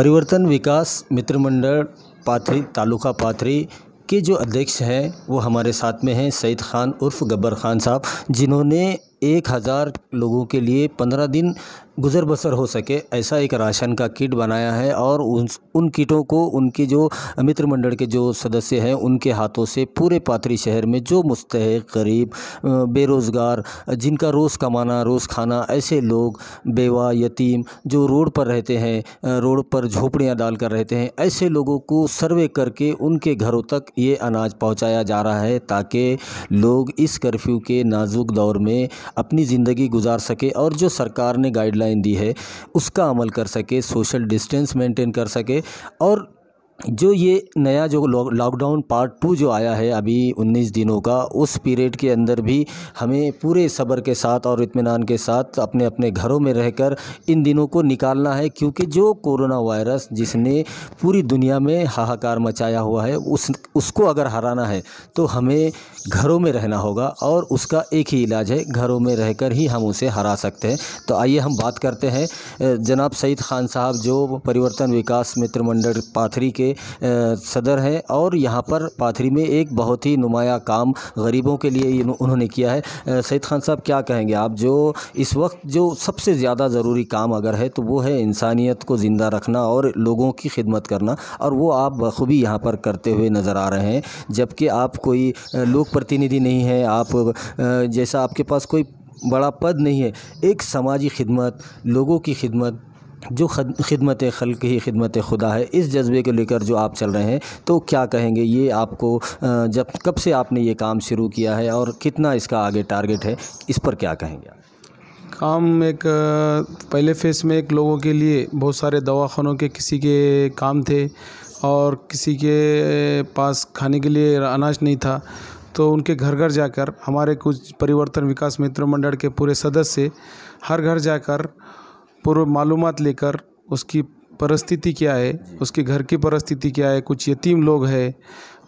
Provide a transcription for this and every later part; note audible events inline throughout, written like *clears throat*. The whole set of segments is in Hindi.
परिवर्तन विकास मित्र मंडल पाथरी तालुका पाथरी के जो अध्यक्ष हैं वो हमारे साथ में हैं सईद ख़ान उर्फ गब्बर ख़ान साहब जिन्होंने एक हज़ार लोगों के लिए पंद्रह दिन गुज़र बसर हो सके ऐसा एक राशन का किट बनाया है और उन उन किटों को उनके जो मित्र मंडल के जो सदस्य हैं उनके हाथों से पूरे पात्री शहर में जो मुस्तक गरीब बेरोज़गार जिनका रोज़ कमाना रोज़ खाना ऐसे लोग बेवा यतीम जो रोड पर रहते हैं रोड पर झोपड़ियां डाल कर रहते हैं ऐसे लोगों को सर्वे करके उनके घरों तक ये अनाज पहुँचाया जा रहा है ताकि लोग इस कर्फ्यू के नाजुक दौर में अपनी ज़िंदगी गुजार सके और जो सरकार ने गाइडलाइन दी है उसका अमल कर सके सोशल डिस्टेंस मेंटेन कर सके और जो ये नया जो लॉकडाउन पार्ट टू जो आया है अभी 19 दिनों का उस पीरियड के अंदर भी हमें पूरे सब्र के साथ और इतमान के साथ अपने अपने घरों में रहकर इन दिनों को निकालना है क्योंकि जो कोरोना वायरस जिसने पूरी दुनिया में हाहाकार मचाया हुआ है उस उसको अगर हराना है तो हमें घरों में रहना होगा और उसका एक ही इलाज है घरों में रह ही हम उसे हरा सकते हैं तो आइए हम बात करते हैं जनाब सईद खान साहब जो परिवर्तन विकास मित्र मंडल पाथरी के सदर हैं और यहाँ पर पाथरी में एक बहुत ही नुमाया काम गरीबों के लिए उन्होंने किया है सैद खान साहब क्या कहेंगे आप जो इस वक्त जो सबसे ज़्यादा ज़रूरी काम अगर है तो वो है इंसानियत को ज़िंदा रखना और लोगों की खिदमत करना और वो आप बखूबी यहाँ पर करते हुए नज़र आ रहे हैं जबकि आप कोई लोक प्रतिनिधि नहीं है आप जैसा आपके पास कोई बड़ा पद नहीं है एक समाजी खिदमत लोगों की खिदमत जो खिदमत खल्क ही खिदमत खुदा है इस जज्बे को लेकर जो आप चल रहे हैं तो क्या कहेंगे ये आपको जब कब से आपने ये काम शुरू किया है और कितना इसका आगे टारगेट है इस पर क्या कहेंगे आप काम एक पहले फेस में एक लोगों के लिए बहुत सारे दवाखानों के किसी के काम थे और किसी के पास खाने के लिए अनाज नहीं था तो उनके घर घर जाकर हमारे कुछ परिवर्तन विकास मित्र मंडल के पूरे सदस्य हर घर जाकर पूर्व मालूम लेकर उसकी परिस्थिति क्या है उसके घर की परिस्थिति क्या है कुछ यतीम लोग हैं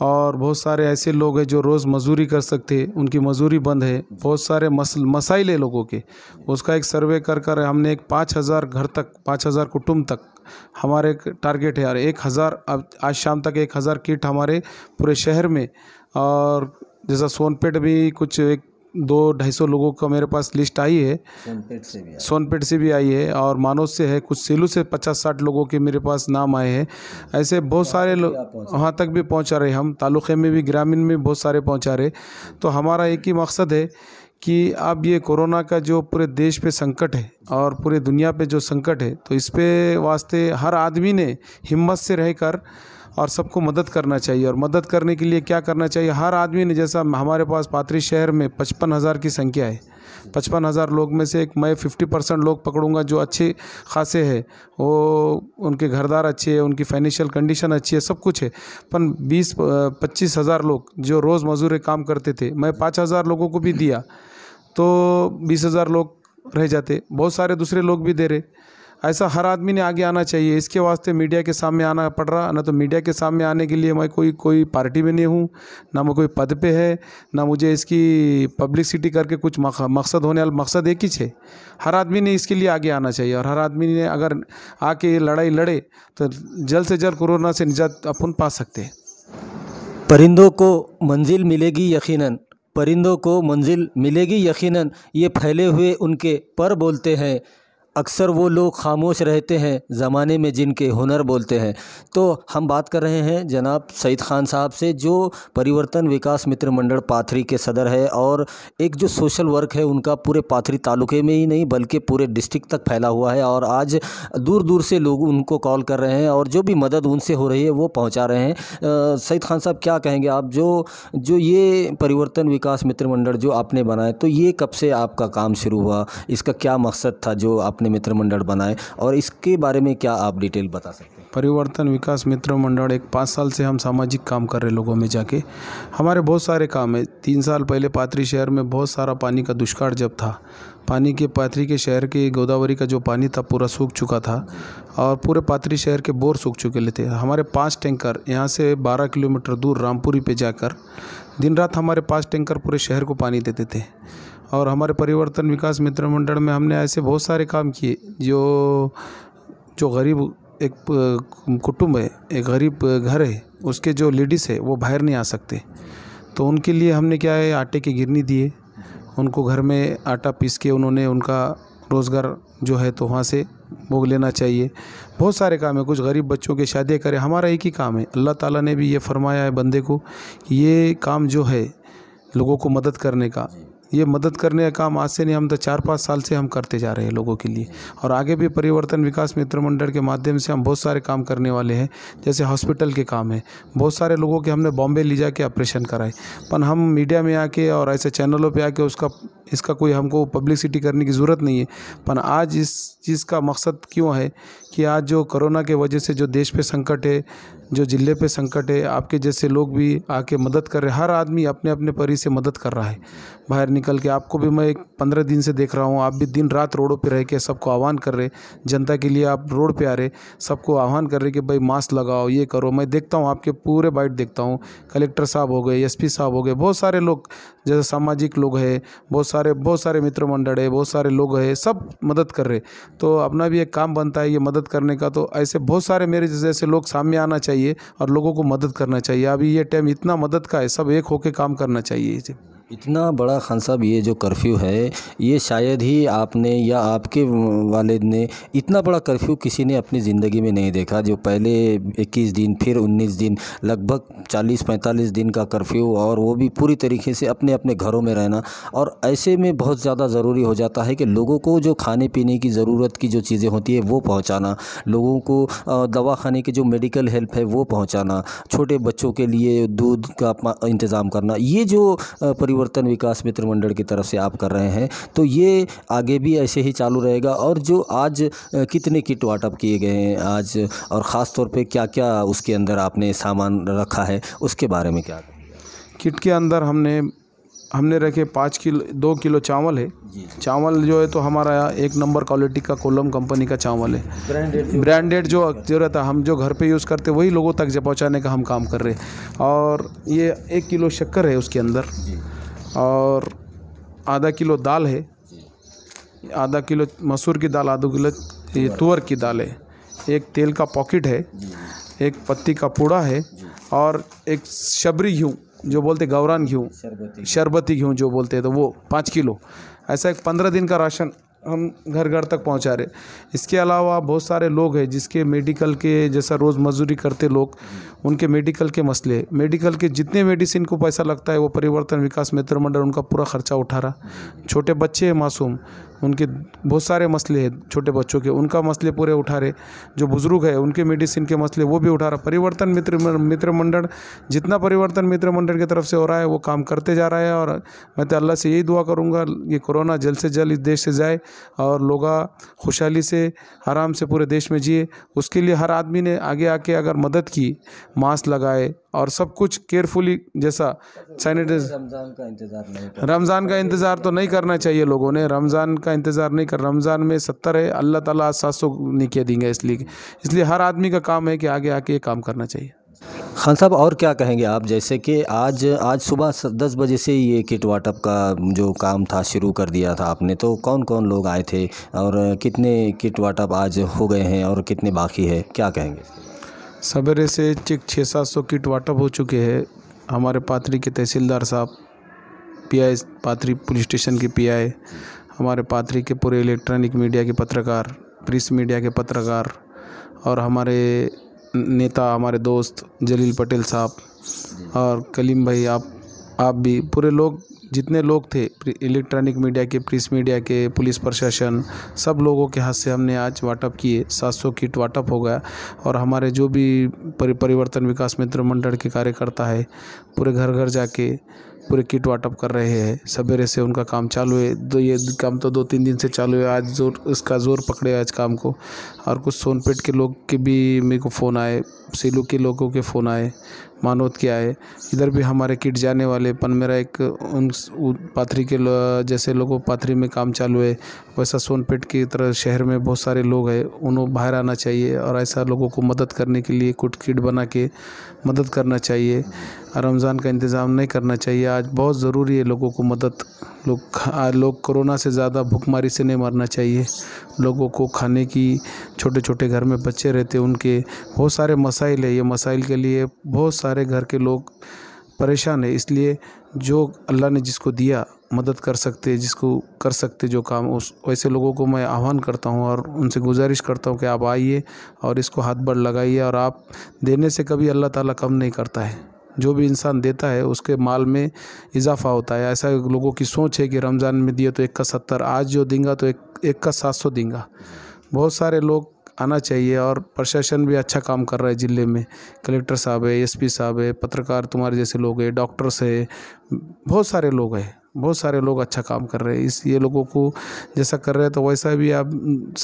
और बहुत सारे ऐसे लोग हैं जो रोज़ मजदूरी कर सकते हैं उनकी मज़ूरी बंद है बहुत सारे मसल मसाइल है लोगों के उसका एक सर्वे कर कर हमने एक पाँच हज़ार घर तक पाँच हज़ार कुटुंब तक हमारे एक टारगेट है यार एक हज़ार अब आज शाम तक एक हज़ार किट हमारे पूरे शहर में और जैसा सोनपेट भी कुछ एक दो ढाई सौ लोगों का मेरे पास लिस्ट आई है सोनपेट से भी सोनपेट से भी आई है और मानव से है कुछ सेलू से पचास साठ लोगों के मेरे पास नाम आए हैं ऐसे बहुत सारे लोग वहाँ तक भी पहुँचा रहे हम तालुक़े में भी ग्रामीण में बहुत सारे पहुँचा रहे तो हमारा एक ही मकसद है कि अब ये कोरोना का जो पूरे देश पे संकट है और पूरे दुनिया पे जो संकट है तो इस पे वास्ते हर आदमी ने हिम्मत से रहकर और सबको मदद करना चाहिए और मदद करने के लिए क्या करना चाहिए हर आदमी ने जैसा हमारे पास पात्री शहर में पचपन हज़ार की संख्या है पचपन हज़ार लोग में से एक मैं फिफ्टी परसेंट लोग पकड़ूंगा जो अच्छे खासे है वो उनके घरदार अच्छे है उनकी फाइनेंशियल कंडीशन अच्छी है सब कुछ है पन बीस पच्चीस हज़ार लोग जो रोज़ मजूरे काम करते थे मैं पाँच हज़ार लोगों को भी दिया तो बीस हज़ार लोग रह जाते बहुत सारे दूसरे लोग भी दे रहे ऐसा हर आदमी ने आगे आना चाहिए इसके वास्ते मीडिया के सामने आना पड़ रहा ना तो मीडिया के सामने आने के लिए मैं कोई कोई पार्टी में नहीं हूँ ना मैं कोई पद पे है ना मुझे इसकी पब्लिसिटी करके कुछ मकसद होने वाला मकसद एक ही है हर आदमी ने इसके लिए आगे आना चाहिए और हर आदमी ने अगर आके ये लड़ाई लड़े तो जल्द से जल्द कोरोना से निजात अपन पा सकते हैं परिंदों को मंजिल मिलेगी यकीनन परिंदों को मंजिल मिलेगी यकीनन ये फैले हुए उनके पर बोलते हैं अक्सर वो लोग खामोश रहते हैं ज़माने में जिनके हुनर बोलते हैं तो हम बात कर रहे हैं जनाब सईद ख़ान साहब से जो परिवर्तन विकास मित्र मंडल पाथरी के सदर है और एक जो सोशल वर्क है उनका पूरे पाथरी तालुके में ही नहीं बल्कि पूरे डिस्ट्रिक्ट तक फैला हुआ है और आज दूर दूर से लोग उनको कॉल कर रहे हैं और जो भी मदद उनसे हो रही है वो पहुँचा रहे हैं सईद ख़ान साहब क्या कहेंगे आप जो जो ये परिवर्तन विकास मित्र मंडल जो आपने बनाया तो ये कब से आपका काम शुरू हुआ इसका क्या मकसद था जो आप अपने मित्र मंडल बनाए और इसके बारे में क्या आप डिटेल बता सकते हैं परिवर्तन विकास मित्र मंडल एक पाँच साल से हम सामाजिक काम कर रहे लोगों में जाके हमारे बहुत सारे काम है तीन साल पहले पात्री शहर में बहुत सारा पानी का दुष्काल जब था पानी के पात्री के शहर के गोदावरी का जो पानी था पूरा सूख चुका था और पूरे पात्री शहर के बोर सूख चुके थे हमारे पाँच टैंकर यहाँ से बारह किलोमीटर दूर रामपुरी पे जाकर दिन रात हमारे पाँच टैंकर पूरे शहर को पानी देते थे और हमारे परिवर्तन विकास मित्र मंडल में हमने ऐसे बहुत सारे काम किए जो जो गरीब एक कुटुंब है एक गरीब घर है उसके जो लेडीज़ है वो बाहर नहीं आ सकते तो उनके लिए हमने क्या है आटे की गिरनी दिए उनको घर में आटा पीस के उन्होंने उनका रोज़गार जो है तो वहाँ से भोग लेना चाहिए बहुत सारे काम है कुछ गरीब बच्चों के शादी करें हमारा एक ही काम है अल्लाह ताला ने भी ये फरमाया है बंदे को ये काम जो है लोगों को मदद करने का ये मदद करने का काम आज से नहीं हम तो चार पाँच साल से हम करते जा रहे हैं लोगों के लिए और आगे भी परिवर्तन विकास मित्र मंडल के माध्यम से हम बहुत सारे काम करने वाले हैं जैसे हॉस्पिटल के काम है बहुत सारे लोगों के हमने बॉम्बे ले जाके ऑपरेशन कराए पर हम मीडिया में आके और ऐसे चैनलों पर आके उसका इसका कोई हमको पब्लिसिटी करने की ज़रूरत नहीं है पर आज इस चीज़ का मकसद क्यों है कि आज जो कोरोना के वजह से जो देश पे संकट है जो ज़िले पे संकट है आपके जैसे लोग भी आके मदद कर रहे हर आदमी अपने अपने परी से मदद कर रहा है बाहर निकल के आपको भी मैं एक पंद्रह दिन से देख रहा हूँ आप भी दिन रात रोडों पे रह के सबको आह्वान कर रहे जनता के लिए आप रोड पे आ रहे सबको आह्वान कर रहे कि भाई मास्क लगाओ ये करो मैं देखता हूँ आपके पूरे बाइट देखता हूँ कलेक्टर साहब हो गए एस साहब हो गए बहुत सारे लोग जैसे सामाजिक लोग है बहुत सारे बहुत सारे मित्र मंडल है बहुत सारे लोग है सब मदद कर रहे तो अपना भी एक काम बनता है ये मदद करने का तो ऐसे बहुत सारे मेरे जैसे लोग सामने आना चाहिए चाहिए और लोगों को मदद करना चाहिए अभी ये टाइम इतना मदद का है सब एक होकर काम करना चाहिए इतना बड़ा खान साहब ये जो कर्फ्यू है ये शायद ही आपने या आपके वालिद ने इतना बड़ा कर्फ्यू किसी ने अपनी ज़िंदगी में नहीं देखा जो पहले 21 दिन फिर 19 दिन लगभग 40-45 दिन का कर्फ्यू और वो भी पूरी तरीके से अपने अपने घरों में रहना और ऐसे में बहुत ज़्यादा ज़रूरी हो जाता है कि लोगों को जो खाने पीने की ज़रूरत की जो चीज़ें होती है वो पहुँचाना लोगों को दवा खाने की जो मेडिकल हेल्प है वो पहुँचाना छोटे बच्चों के लिए दूध का इंतज़ाम करना ये जो परिवर्तन परिवर्तन विकास मित्र मंडल की तरफ से आप कर रहे हैं तो ये आगे भी ऐसे ही चालू रहेगा और जो आज कितने किट वाटअप किए गए हैं आज और ख़ास तौर पर क्या क्या उसके अंदर आपने सामान रखा है उसके बारे में क्या किट के अंदर हमने हमने रखे पाँच किलो दो किलो चावल है चावल जो है तो हमारा एक नंबर क्वालिटी का कोलम कंपनी का चावल है ब्रांडेड जो ज़रूरत है हम जो घर पे यूज़ करते वही लोगों तक जब पहुँचाने का हम काम कर रहे हैं और ये एक किलो शक्कर है उसके अंदर और आधा किलो दाल है आधा किलो मसूर की दाल आधा किलो ये तुअर की दाल है एक तेल का पॉकेट है एक पत्ती का पूड़ा है और एक शबरी घी जो बोलते गौरान घी शरबती घी जो बोलते हैं तो वो पाँच किलो ऐसा एक पंद्रह दिन का राशन हम घर घर तक पहुंचा रहे इसके अलावा बहुत सारे लोग हैं जिसके मेडिकल के जैसा रोज़ मजदूरी करते लोग उनके मेडिकल के मसले मेडिकल के जितने मेडिसिन को पैसा लगता है वो परिवर्तन विकास मित्र मंडल उनका पूरा खर्चा उठा रहा छोटे बच्चे हैं मासूम उनके बहुत सारे मसले हैं छोटे बच्चों के उनका मसले पूरे उठा रहे जो बुज़ुर्ग है उनके मेडिसिन के मसले वो भी उठा रहा परिवर्तन मित्र मित्र मंडल जितना परिवर्तन मित्र मंडल की तरफ से हो रहा है वो काम करते जा रहा है और मैं तो अल्लाह से यही दुआ करूँगा ये कोरोना जल्द से जल्द इस देश से जाए और लोग खुशहाली से आराम से पूरे देश में जिए उसके लिए हर आदमी ने आगे आके अगर मदद की मास्क लगाए और सब कुछ केयरफुली जैसा सैनिटाइज रमज़ान का इंतज़ार नहीं रमज़ान का इंतज़ार तो नहीं करना चाहिए लोगों ने रमज़ान का इंतज़ार नहीं कर रमज़ान में सत्तर है अल्लाह ताला सात सौ निके देंगे इसलिए इसलिए हर आदमी का काम है कि आगे आके ये काम करना चाहिए खान साहब और क्या कहेंगे आप जैसे कि आज आज सुबह दस बजे से ये किट वाटअप का जो काम था शुरू कर दिया था आपने तो कौन कौन लोग आए थे और कितने किट वाटअप आज हो गए हैं और कितने बाकी है क्या कहेंगे सवेरे से चिक छः सात सौ किट वाटअप हो चुके हैं हमारे पात्री के तहसीलदार साहब पीआई पात्री पुलिस स्टेशन के पीआई हमारे पात्री के पूरे इलेक्ट्रॉनिक मीडिया के पत्रकार प्रेस मीडिया के पत्रकार और हमारे नेता हमारे दोस्त जलील पटेल साहब और कलीम भाई आप आप भी पूरे लोग जितने लोग थे इलेक्ट्रॉनिक मीडिया के प्रेस मीडिया के पुलिस प्रशासन सब लोगों के हाथ से हमने आज वाटअप किए 700 किट वाटअप हो गया और हमारे जो भी परिवर्तन विकास मित्र मंडल के कार्यकर्ता है पूरे घर घर जाके पूरे किट वाटअप कर रहे हैं सवेरे से उनका काम चालू है तो ये काम तो दो तीन दिन से चालू है आज जोर इसका जोर पकड़े आज काम को और कुछ सोनपेट के लोग के भी मेरे को फ़ोन आए सिलू के लोगों के फ़ोन आए मानोत के आए इधर भी हमारे किट जाने वाले पन मेरा एक उन पाथरी के लो, जैसे लोगों पाथरी में काम चालू है वैसा सोनपेट की तरह शहर में बहुत सारे लोग हैं उन्होंने बाहर आना चाहिए और ऐसा लोगों को मदद करने के लिए कुट किट बना के मदद करना चाहिए रमज़ान का इंतज़ाम नहीं करना चाहिए आज बहुत ज़रूरी है लोगों को मदद लोग लोग कोरोना से ज़्यादा भुखमारी से नहीं मरना चाहिए लोगों को खाने की छोटे छोटे घर में बच्चे रहते उनके बहुत सारे मसाइल है ये मसाइल के लिए बहुत सारे घर के लोग परेशान है इसलिए जो अल्लाह ने जिसको दिया मदद कर सकते जिसको कर सकते जो काम उस वैसे लोगों को मैं आह्वान करता हूँ और उनसे गुजारिश करता हूँ कि आप आइए और इसको हाथ बढ़ लगाइए और आप देने से कभी अल्लाह ताला कम नहीं करता है जो भी इंसान देता है उसके माल में इजाफा होता है ऐसा लोगों की सोच है कि रमज़ान में दिए तो एक का सत्तर आज जो देंगे तो एक एक का सात सौ देंगे बहुत सारे लोग आना चाहिए और प्रशासन भी अच्छा काम कर रहा है ज़िले में कलेक्टर साहब है एसपी साहब है पत्रकार तुम्हारे जैसे लोग हैं डॉक्टर्स है बहुत सारे लोग हैं बहुत सारे लोग अच्छा काम कर रहे हैं इस ये लोगों को जैसा कर रहे हैं तो वैसा भी आप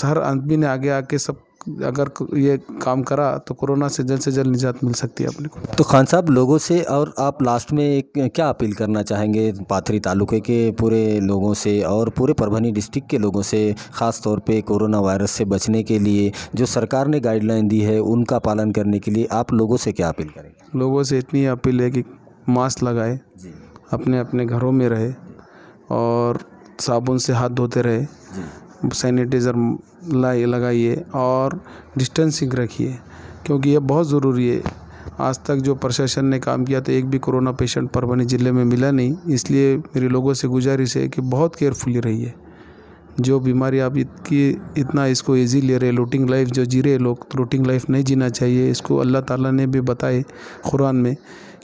हर आदमी ने आगे आके सब अगर ये काम करा तो कोरोना से जल्द से जल्द निजात मिल सकती है अपने को तो खान साहब लोगों से और आप लास्ट में एक क्या अपील करना चाहेंगे पाथरी तालुके के पूरे लोगों से और पूरे परभनी डिस्ट्रिक्ट के लोगों से ख़ास तौर पे कोरोना वायरस से बचने के लिए जो सरकार ने गाइडलाइन दी है उनका पालन करने के लिए आप लोगों से क्या अपील करेंगे लोगों से इतनी अपील है कि मास्क लगाए अपने अपने घरों में रहे और साबुन से हाथ धोते रहे सैनिटाइज़र लाई लगाइए और डिस्टेंसिंग रखिए क्योंकि यह बहुत ज़रूरी है आज तक जो प्रशासन ने काम किया तो एक भी कोरोना पेशेंट परभनी ज़िले में मिला नहीं इसलिए मेरे लोगों से गुजारिश है कि बहुत केयरफुली रहिए जो बीमारी आप इतकी इतना इसको ईज़ी ले रहे लूटिंग लाइफ जो जी रहे लोग तो लूटिंग लाइफ नहीं जीना चाहिए इसको अल्लाह ताला ने भी बताए कुरान में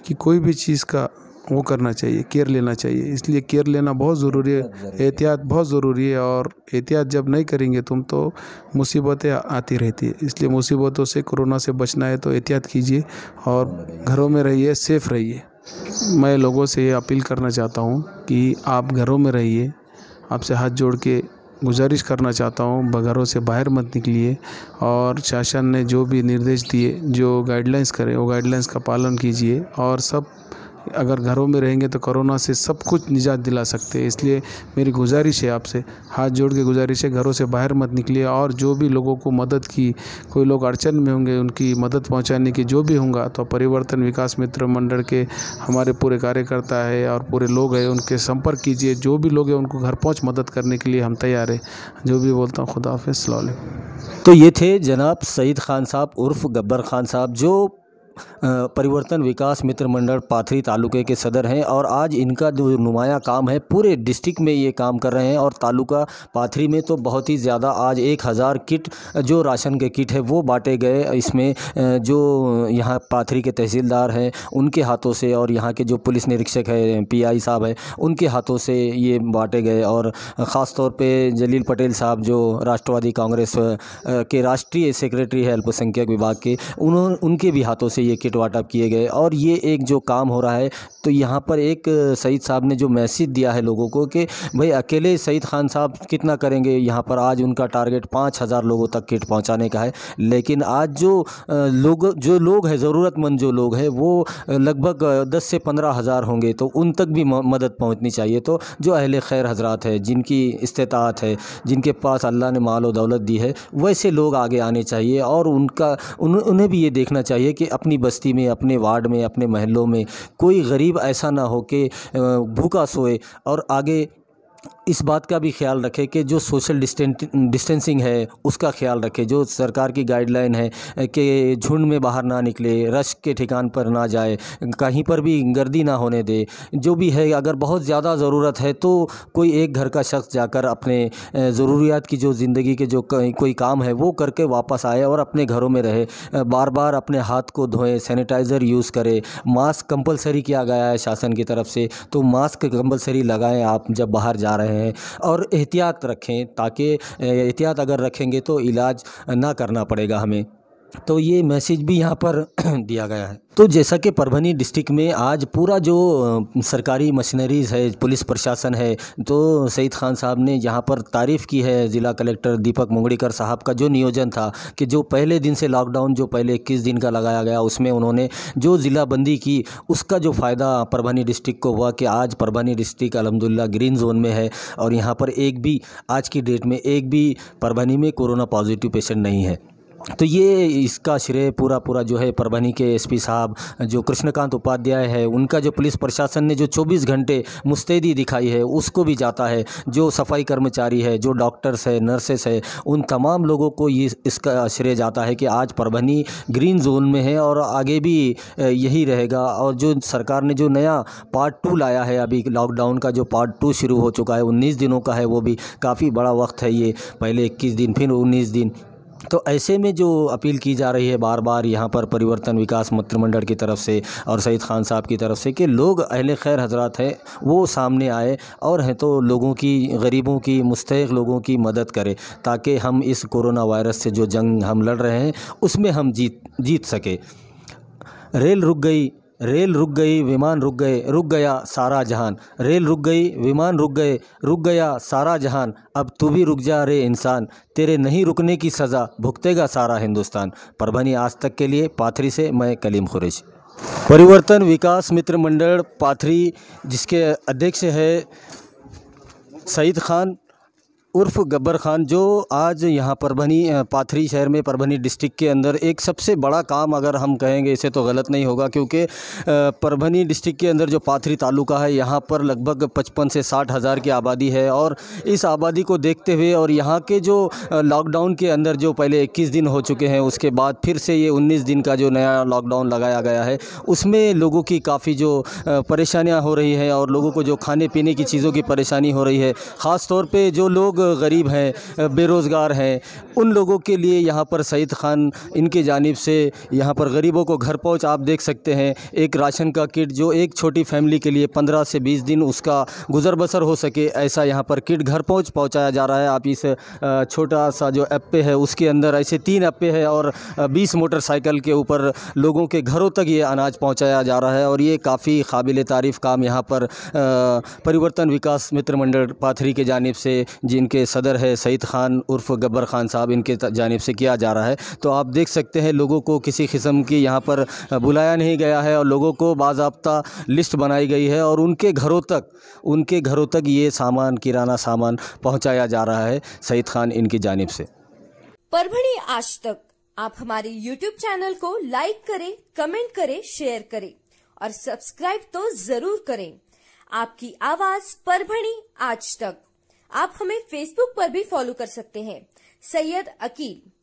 कि कोई भी चीज़ का वो करना चाहिए केयर लेना चाहिए इसलिए केयर लेना बहुत ज़रूरी है एहतियात बहुत ज़रूरी है और एहतियात जब नहीं करेंगे तुम तो मुसीबतें आती रहती है इसलिए मुसीबतों से कोरोना से बचना है तो एहतियात कीजिए और घरों में रहिए सेफ़ रहिए मैं लोगों से ये अपील करना चाहता हूँ कि आप घरों में रहिए आपसे हाथ जोड़ के गुजारिश करना चाहता हूँ घरों से बाहर मत निकलिए और शासन ने जो भी निर्देश दिए जो गाइडलाइंस करें वो गाइडलाइंस का पालन कीजिए और सब अगर घरों में रहेंगे तो कोरोना से सब कुछ निजात दिला सकते हैं इसलिए मेरी गुजारिश है आपसे हाथ जोड़ के गुजारिश है घरों से बाहर मत निकलिए और जो भी लोगों को मदद की कोई लोग अड़चन में होंगे उनकी मदद पहुंचाने की जो भी होंगे तो परिवर्तन विकास मित्र मंडल के हमारे पूरे कार्यकर्ता है और पूरे लोग हैं उनके संपर्क कीजिए जो भी लोग हैं उनको घर पहुँच मदद करने के लिए हम तैयार हैं जो भी बोलता हूँ खुदा हाफ़ तो ये थे जनाब सईद खान साहब उर्फ गब्बर खान साहब जो परिवर्तन विकास मित्र मंडल पाथरी तालुके के सदर हैं और आज इनका जो नुमाया काम है पूरे डिस्ट्रिक्ट में ये काम कर रहे हैं और तालुका पाथरी में तो बहुत ही ज़्यादा आज एक हज़ार किट जो राशन के किट है वो बांटे गए इसमें जो यहाँ पाथरी के तहसीलदार हैं उनके हाथों से और यहाँ के जो पुलिस निरीक्षक है पी साहब है उनके हाथों से ये बांटे गए और ख़ास तौर जलील पटेल साहब जो राष्ट्रवादी कांग्रेस के राष्ट्रीय सेक्रेटरी है अल्पसंख्यक विभाग के उन्होंने उनके भी हाथों से ये किट गेट वाटअप किए गए और ये एक जो काम हो रहा है तो यहाँ पर एक सईद साहब ने जो मैसेज दिया है लोगों को कि भाई अकेले सईद खान साहब कितना करेंगे यहाँ पर आज उनका टारगेट पाँच हज़ार लोगों तक किट पहुँचाने का है लेकिन आज जो लोग जो लोग हैं ज़रूरतमंद जो लोग हैं वो लगभग दस से पंद्रह हज़ार होंगे तो उन तक भी मदद पहुँचनी चाहिए तो जो अहल खैर हजरात है जिनकी इस्तात है जिनके पास अल्लाह ने माल दौलत दी है वैसे लोग आगे आने चाहिए और उनका उन, उन्हें भी ये देखना चाहिए कि अपनी बस्ती बस्ती में अपने वार्ड में अपने महलों में कोई गरीब ऐसा ना हो के भूखा सोए और आगे इस बात का भी ख्याल रखें कि जो सोशल डिस्टेंसिंग है उसका ख्याल रखें जो सरकार की गाइडलाइन है कि झुंड में बाहर ना निकले रश के ठिकान पर ना जाए कहीं पर भी गर्दी ना होने दे जो भी है अगर बहुत ज़्यादा ज़रूरत है तो कोई एक घर का शख्स जाकर अपने ज़रूरियात की जो ज़िंदगी के जो कोई काम है वो करके वापस आए और अपने घरों में रहे बार बार अपने हाथ को धोएं सैनिटाइज़र यूज़ करें मास्क कंपलसरी किया गया है शासन की तरफ से तो मास्क कंपलसरी लगाएँ आप जब बाहर जा रहे हैं और एहतियात रखें ताकि एहतियात अगर रखेंगे तो इलाज ना करना पड़ेगा हमें तो ये मैसेज भी यहाँ पर *clears throat* दिया गया है तो जैसा कि परभनी डिस्ट्रिक्ट में आज पूरा जो सरकारी मशीनरीज़ है पुलिस प्रशासन है तो सईद खान साहब ने यहाँ पर तारीफ़ की है ज़िला कलेक्टर दीपक मुंगड़ीकर साहब का जो नियोजन था कि जो पहले दिन से लॉकडाउन जो पहले इक्कीस दिन का लगाया गया उसमें उन्होंने जो ज़िलाबंदी की उसका जो फ़ायदा परभनी डिस्ट्रिक्ट को हुआ कि आज परभनी डिस्ट्रिक्ट अलहमदिल्ला ग्रीन जोन में है और यहाँ पर एक भी आज की डेट में एक भी परभनी में कोरोना पॉजिटिव पेशेंट नहीं है तो ये इसका श्रेय पूरा पूरा जो है परभनी के एसपी साहब जो कृष्णकांत उपाध्याय है उनका जो पुलिस प्रशासन ने जो 24 घंटे मुस्तैदी दिखाई है उसको भी जाता है जो सफाई कर्मचारी है जो डॉक्टर्स है नर्सेस है उन तमाम लोगों को ये इसका श्रेय जाता है कि आज परभनी ग्रीन जोन में है और आगे भी यही रहेगा और जो सरकार ने जो नया पार्ट टू लाया है अभी लॉकडाउन का जो पार्ट टू शुरू हो चुका है उन्नीस दिनों का है वो भी काफ़ी बड़ा वक्त है ये पहले इक्कीस दिन फिर उन्नीस दिन तो ऐसे में जो अपील की जा रही है बार बार यहाँ पर परिवर्तन विकास मंत्रिमंडल की तरफ से और सईद खान साहब की तरफ से कि लोग अहल खैर हजरात हैं वो सामने आए और हैं तो लोगों की गरीबों की मुस्तक लोगों की मदद करें ताकि हम इस कोरोना वायरस से जो जंग हम लड़ रहे हैं उसमें हम जीत जीत सकें रेल रुक गई रेल रुक गई विमान रुक गए रुक गया सारा जहान रेल रुक गई विमान रुक गए रुक गया सारा जहान अब तू भी रुक जा रे इंसान तेरे नहीं रुकने की सज़ा भुगतेगा सारा हिंदुस्तान परभनी आज तक के लिए पाथरी से मैं कलीम खुरेश परिवर्तन विकास मित्र मंडल पाथरी जिसके अध्यक्ष है सईद खान उर्फ गब्बर खान जो आज यहाँ परभनी पाथरी शहर में परभनी डिस्ट्रिक्ट के अंदर एक सबसे बड़ा काम अगर हम कहेंगे इसे तो गलत नहीं होगा क्योंकि परभनी डिस्ट्रिक्ट के अंदर जो पाथरी तालुका है यहाँ पर लगभग पचपन से साठ हज़ार की आबादी है और इस आबादी को देखते हुए और यहाँ के जो लॉकडाउन के अंदर जो पहले इक्कीस दिन हो चुके हैं उसके बाद फिर से ये उन्नीस दिन का जो नया लॉकडाउन लगाया गया है उसमें लोगों की काफ़ी जो परेशानियाँ हो रही हैं और लोगों को जो खाने पीने की चीज़ों की परेशानी हो रही है ख़ास तौर पर जो लोग गरीब हैं बेरोज़गार हैं उन लोगों के लिए यहाँ पर सईद ख़ान इनके जानिब से यहाँ पर गरीबों को घर पहुँच आप देख सकते हैं एक राशन का किट जो एक छोटी फैमिली के लिए पंद्रह से बीस दिन उसका गुज़र बसर हो सके ऐसा यहाँ पर किट घर पहुँच पहुँचाया जा रहा है आप इस छोटा सा जो एप्पे है उसके अंदर ऐसे तीन एप्पे है और बीस मोटरसाइकिल के ऊपर लोगों के घरों तक ये अनाज पहुँचाया जा रहा है और ये काफ़ी काबिल तारीफ़ काम यहाँ पर परिवर्तन विकास मित्र मंडल पाथरी के जानब से जिनके के सदर है सईद ख़ान उर्फ गब्बर ख़ान साहब इनके जानब से किया जा रहा है तो आप देख सकते हैं लोगों को किसी किस्म की यहाँ पर बुलाया नहीं गया है और लोगों को बाबा लिस्ट बनाई गई है और उनके घरों तक उनके घरों तक ये सामान किराना सामान पहुँचाया जा रहा है सईद खान इनकी जानब से परभणी आज तक आप हमारे YouTube चैनल को लाइक करें कमेंट करें शेयर करें और सब्सक्राइब तो जरूर करें आपकी आवाज परभणी आज तक आप हमें फेसबुक पर भी फॉलो कर सकते हैं सैयद अकील